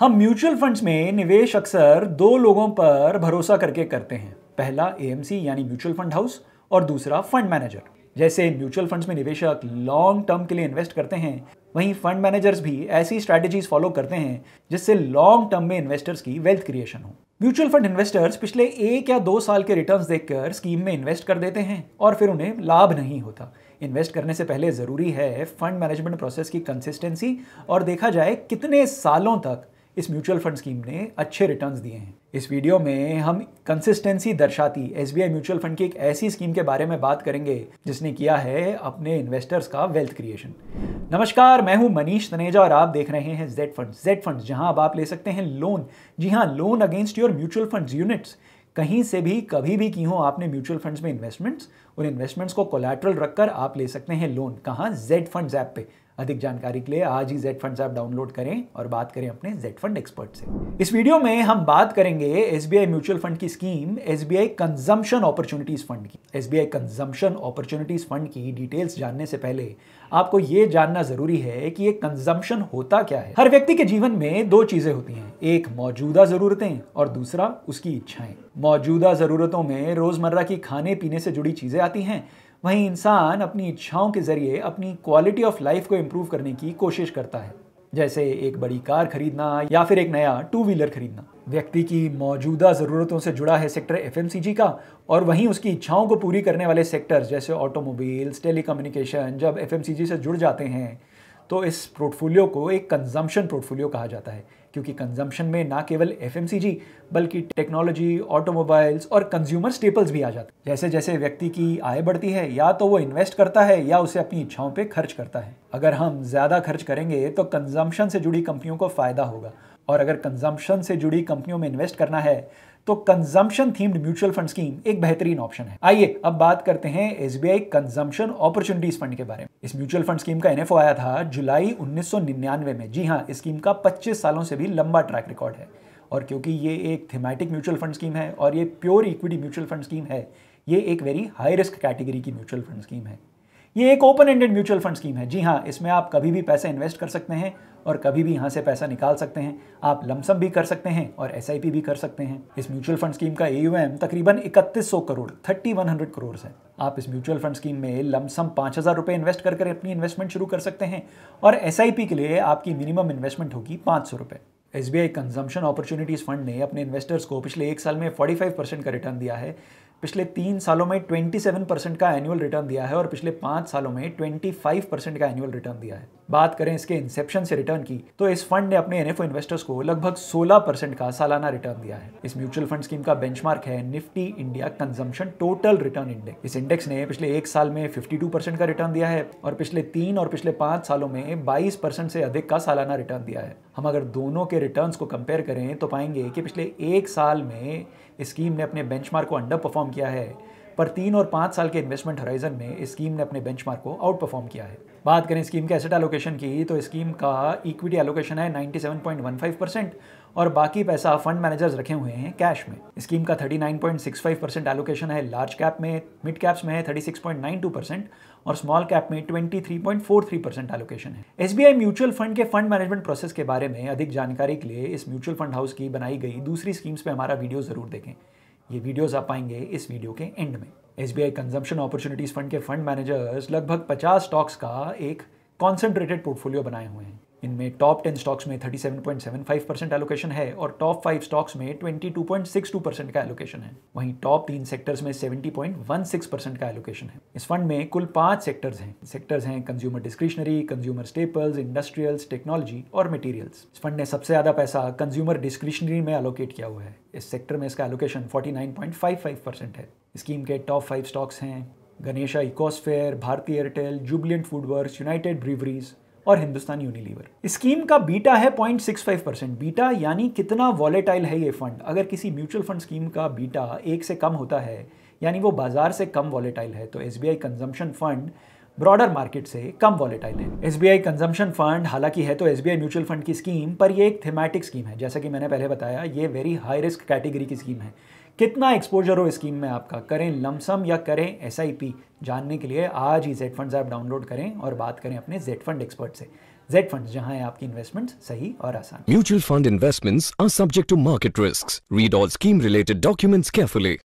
हम mutual funds में निवेश अक्सर दो लोगों पर भरोसा करके करते हैं पहला ए यानी म्यूचुअल फंड हाउस और दूसरा फंड मैनेजर जैसे म्यूचुअल फंड्स में निवेशक लॉन्ग टर्म के लिए इन्वेस्ट करते हैं वहीं फंड मैनेजर्स भी ऐसी स्ट्रैटेजीज फॉलो करते हैं जिससे लॉन्ग टर्म में इन्वेस्टर्स की वेल्थ क्रिएशन हो म्यूचुअल फंड इन्वेस्टर्स पिछले एक या दो साल के रिटर्न देखकर स्कीम में इन्वेस्ट कर देते हैं और फिर उन्हें लाभ नहीं होता इन्वेस्ट करने से पहले ज़रूरी है फंड मैनेजमेंट प्रोसेस की कंसिस्टेंसी और देखा जाए कितने सालों तक इस म्यूचुअल फंड स्कीम ने अच्छे रिटर्न्स दिए हैं इस वीडियो में हम कंसिस्टेंसी दर्शाती एस म्यूचुअल फंड की एक ऐसी स्कीम के बारे में बात करेंगे जिसने किया है अपने इन्वेस्टर्स का वेल्थ क्रिएशन नमस्कार मैं हूं मनीष तनेजा और आप देख रहे हैं जेड फंड जेड फंड जहां अब आप ले सकते हैं लोन जी हाँ loan against your mutual fund units कहीं से भी कभी भी की हो आपने म्यूचुअल फंड्स में इन्वेस्टमेंट्स उन इन्वेस्टमेंट्स को कोलेट्रल रखकर आप ले सकते हैं लोन कहाँ जेड फंड्स ऐप पे अधिक जानकारी के लिए आज ही जेड फंड ऐप डाउनलोड करें और बात करें अपने जेड फंड एक्सपर्ट से इस वीडियो में हम बात करेंगे एस म्यूचुअल फंड की scheme S B I consumption opportunities fund की S B I consumption opportunities fund की डिटेल्स जानने से पहले आपको ये जानना जरूरी है कि ये कंजम्पन होता क्या है हर व्यक्ति के जीवन में दो चीजें होती हैं एक मौजूदा जरूरतें और दूसरा उसकी इच्छाएं मौजूदा जरूरतों में रोजमर्रा की खाने पीने से जुड़ी चीजें आती हैं वहीं इंसान अपनी इच्छाओं के ज़रिए अपनी क्वालिटी ऑफ लाइफ को इम्प्रूव करने की कोशिश करता है जैसे एक बड़ी कार खरीदना या फिर एक नया टू व्हीलर खरीदना व्यक्ति की मौजूदा ज़रूरतों से जुड़ा है सेक्टर एफ का और वहीं उसकी इच्छाओं को पूरी करने वाले सेक्टर्स जैसे ऑटोमोबाइल्स टेली जब एफ से जुड़ जाते हैं तो इस पोर्टफोलियो को एक कंजम्पशन पोर्टफोलियो कहा जाता है क्योंकि कंजम्पशन में ना केवल एफ बल्कि टेक्नोलॉजी ऑटोमोबाइल्स और कंज्यूमर स्टेपल्स भी आ जाते हैं जैसे जैसे व्यक्ति की आय बढ़ती है या तो वो इन्वेस्ट करता है या उसे अपनी इच्छाओं पे खर्च करता है अगर हम ज़्यादा खर्च करेंगे तो कंजम्पशन से जुड़ी कंपनियों को फ़ायदा होगा और अगर कंजम्पशन से जुड़ी कंपनियों में इन्वेस्ट करना है तो consumption themed mutual fund scheme एक बेहतरीन ऑप्शन है आइए अब बात करते हैं S B I consumption opportunities fund के बारे में इस म्यूचुअल फंड स्कीम का एनएफओ आया था जुलाई निन्यानवे में जी हाँ इस स्कीम का पच्चीस सालों से भी लंबा ट्रैक रिकॉर्ड है और क्योंकि ये एक थीमेटिक म्यूचुअल फंड स्कीम है और ये pure equity mutual fund scheme है ये एक वेरी हाई रिस्क कैटेगरी की म्यूचुअल फंड स्कीम है ये एक open ended mutual fund scheme है जी हाँ इसमें आप कभी भी पैसे इन्वेस्ट कर सकते हैं और कभी भी यहाँ से पैसा निकाल सकते हैं आप लमसम भी कर सकते हैं और एस भी कर सकते हैं इस म्यूचुअल फंड स्कीम का एयूएम तकरीबन इकतीस करोड़ थर्टी करोड़ है आप इस म्यूचुअल फंड स्कीम में लमसम पाँच हज़ार रुपये इन्वेस्ट कर कर अपनी इन्वेस्टमेंट शुरू कर सकते हैं और एस के लिए आपकी मिनिमम इन्वेस्टमेंट होगी पाँच सौ रुपये S B I consumption opportunities fund ने अपने इन्वेस्टर्स को पिछले एक साल में 45 परसेंट का रिटर्न दिया है पिछले तीन सालों में 27 परसेंट का एनुअल रिटर्न दिया है और पिछले पाँच सालों में 25 परसेंट का एनुअल रिटर्न दिया है बात करें इसके इंसेप्शन से रिटर्न की तो इस फंड ने अपने एनएफओ इन्वेस्टर्स को लगभग 16 परसेंट का सालाना रिटर्न दिया है इस म्यूचुअल फंड स्कीम का बेंचमार्क है Nifty India consumption total return index इस इंडेक्स ने पिछले एक साल में फिफ्टी परसेंट का रिटर्न दिया है और पिछले तीन और पिछले पांच सालों में बाईस परसेंट से अधिक का सालाना रिटर्न दिया है हम अगर दोनों के रिटर्न को कंपेयर करें तो पाएंगे कि पिछले एक साल में स्कीम ने अपने बेंचमार्क को अंडर परफॉर्म किया है पर तीन और पाँच साल के इन्वेस्टमेंट हराइजन में इस स्कीम ने अपने बेंच को आउट परफॉर्म किया है बात करें स्कीम के एसेट एलोकेशन की तो स्कीम का इक्विटी एलोकेशन है 97.15 परसेंट और बाकी पैसा फंड मैनेजर्स रखे हुए हैं कैश में स्कीम का 39.65 परसेंट एलोकेशन है लार्ज कैप में मिड कैप्स में है 36.92 परसेंट और स्मॉल कैप में 23.43 परसेंट एलोकेशन है एस म्यूचुअल फंड के फंड मैनेजमेंट प्रोसेस के बारे में अधिक जानकारी के लिए इस म्यूचुअल फंड हाउस की बनाई गई दूसरी स्कीम्स पर हमारा वीडियो जरूर देखें ये वीडियोस आप पाएंगे इस वीडियो के एंड में S B I consumption opportunities fund के फंड मैनेजर्स लगभग 50 स्टॉक्स का एक कॉन्सेंट्रेटेड पोर्टफोलियो बनाए हुए हैं इनमें टॉप टेन स्टॉक्स में 37.75 परसेंट एलोकेशन है और टॉप फाइव स्टॉक्स में 22.62 परसेंट का एलोकेशन है वहीं टॉप तीन सेक्टर्स में 70.16 परसेंट का एलोकेशन है इस फंड में कुल पांच सेक्टर्स हैं सेक्टर्स हैं consumer discretionary consumer staples industrials technology और मटीरियल्स इस फंड ने सबसे ज्यादा पैसा कंज्यूमर डिस्क्रिशनरी में एलोकेट किया हुआ है इस सेक्टर में इसका एलोकेशन फोर्टी है स्कीम के टॉप फाइव स्टॉक्स हैं Ganesha Ecosphere Bharti Airtel Jubilant FoodWorks United Breweries और हिंदुस्तान यूनिलीवर स्कीम का बीटा है 0.65 परसेंट बीटा यानी कितना वॉलेटाइल है ये फंड अगर किसी म्यूचुअल फंड स्कीम का बीटा एक से कम होता है यानी वो बाजार से कम वॉलेटाइल है तो S B consumption fund broader market से कम वॉलेटाइल है S B I consumption fund हालांकि है तो S B I mutual fund की स्कीम पर ये एक थेमेटिक स्कीम है जैसा कि मैंने पहले बताया ये वेरी हाई रिस्क कैटेगरी की स्कीम है कितना एक्सपोजर हो स्कीम में आपका करें लमसम या करें एस आई पी जानने के लिए आज ही जेड फंड ऐप डाउनलोड करें और बात करें अपने जेड फंड एक्सपर्ट से जेड फंड जहाँ आपकी इन्वेस्टमेंट सही और आसान mutual fund investments are subject to market risk read all scheme related documents carefully